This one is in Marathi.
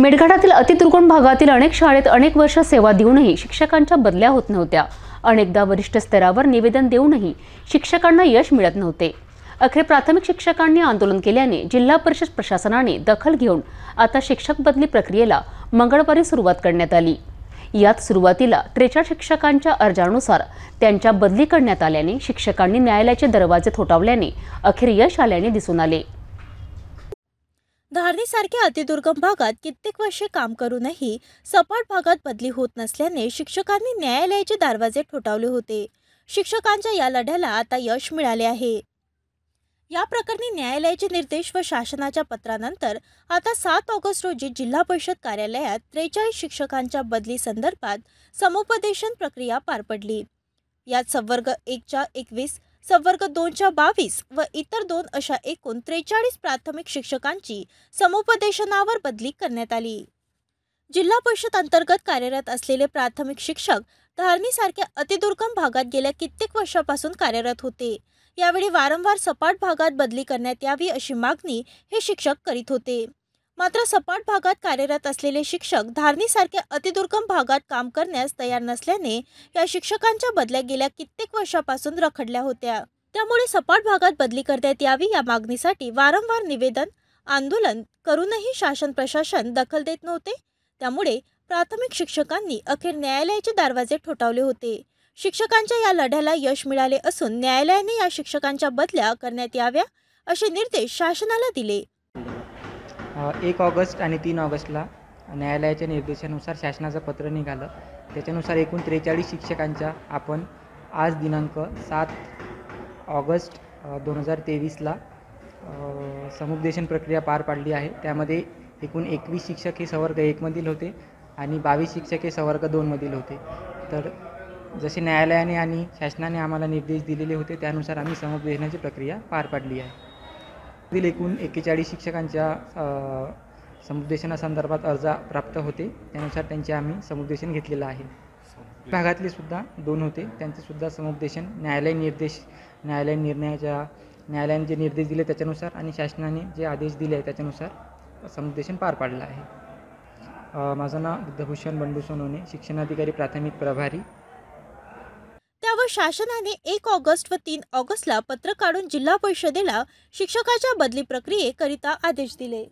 मेडघाटातील अतिदुर्गम भागातील अनेक शाळेत अनेक वर्ष सेवा देऊनही शिक्षकांच्या बदल्या होत नव्हत्या अनेकदा वरिष्ठ स्तरावर निवेदन देऊनही शिक्षकांना यश मिळत नव्हते अखेर प्राथमिक शिक्षकांनी आंदोलन केल्याने जिल्हा परिषद प्रशासनाने दखल घेऊन आता शिक्षक बदली प्रक्रियेला मंगळवारी सुरुवात करण्यात आली यात सुरुवातीला त्रेचाळ शिक्षकांच्या अर्जानुसार त्यांच्या बदली करण्यात आल्याने शिक्षकांनी न्यायालयाचे दरवाजे थोटावल्याने अखेर यश आल्याने दिसून आले धारणीसारख्या अतिदुर्गम भागात कित्येक वर्षे काम करूनही सपाट भागात बदली होत नसल्याने शिक्षकांनी न्यायालयाचे दरवाजे ठोठावले होते शिक्षकांच्या या लढ्याला आता यश मिळाले आहे या प्रकरणी न्यायालयाचे निर्देश व शासनाच्या पत्रानंतर आता सात ऑगस्ट रोजी जिल्हा परिषद कार्यालयात त्रेचाळीस शिक्षकांच्या बदली संदर्भात समुपदेशन प्रक्रिया पार पडली यात संवर्ग एकच्या एकवीस संवर्ग दोनच्या बावीस व इतर दोन अशा एकूण त्रेचाळीस प्राथमिक शिक्षकांची समुपदेशनावर बदली करण्यात आली जिल्हा परिषद अंतर्गत कार्यरत असलेले प्राथमिक शिक्षक धारणीसारख्या अतिदुर्गम भागात गेल्या कित्येक वर्षापासून कार्यरत होते यावेळी वारंवार सपाट भागात बदली करण्यात यावी अशी मागणी हे शिक्षक करीत होते मात्र सपाट भागात कार्यरत असलेले शिक्षक धारणीसारख्या अतिदुर्गम भागात काम करण्यास तयार नसल्याने या शिक्षकांच्या बदल्या गेल्या कित्येक वर्षापासून रखडल्या होत्या त्यामुळे सपाट भागात बदली करण्यात यावी या मागणीसाठी वारंवार निवेदन आंदोलन करूनही शासन प्रशासन दखल देत नव्हते त्यामुळे प्राथमिक शिक्षकांनी अखेर न्यायालयाचे दरवाजे ठोठावले होते शिक्षकांच्या या लढ्याला यश मिळाले असून न्यायालयाने या शिक्षकांच्या बदल्या करण्यात याव्या असे निर्देश शासनाला दिले एक ऑगस्ट आणि तीन ऑगस्टला न्यायालयाच्या निर्देशानुसार शासनाचं पत्र निघालं त्याच्यानुसार एकूण त्रेचाळीस शिक्षकांच्या आपण आज दिनांक सात ऑगस्ट दोन हजार तेवीसला समुपदेशन प्रक्रिया पार पाडली आहे त्यामध्ये एकूण एकवीस शिक्षक हे सवर्ग एकमधील होते आणि बावीस शिक्षक हे सवर्ग दोनमधील होते तर जसे न्यायालयाने आणि शासनाने आम्हाला निर्देश दिलेले होते त्यानुसार आम्ही समुपदेशनाची प्रक्रिया पार पाडली आहे तील एकूण एक्केचाळीस शिक्षकांच्या समुपदेशनासंदर्भात अर्ज प्राप्त होते त्यानुसार त्यांचे आम्ही समुपदेशन घेतलेलं आहे भागातले सुद्धा दोन होते त्यांचेसुद्धा समुपदेशन न्यायालयीन निर्देश न्यायालयीन निर्णयाच्या न्यायालयाने जे निर्देश दिले त्याच्यानुसार आणि शासनाने जे आदेश दिले आहे त्याच्यानुसार समुपदेशन पार पाडलं आहे माझं नाव बुद्धभूषण बंडू सोनोने शिक्षणाधिकारी प्राथमिक प्रभारी त्यावर शासनाने एक ऑगस्ट व तीन ऑगस्टला पत्र काढून जिल्हा परिषदेला शिक्षकाच्या बदली प्रक्रियेकरिता आदेश दिले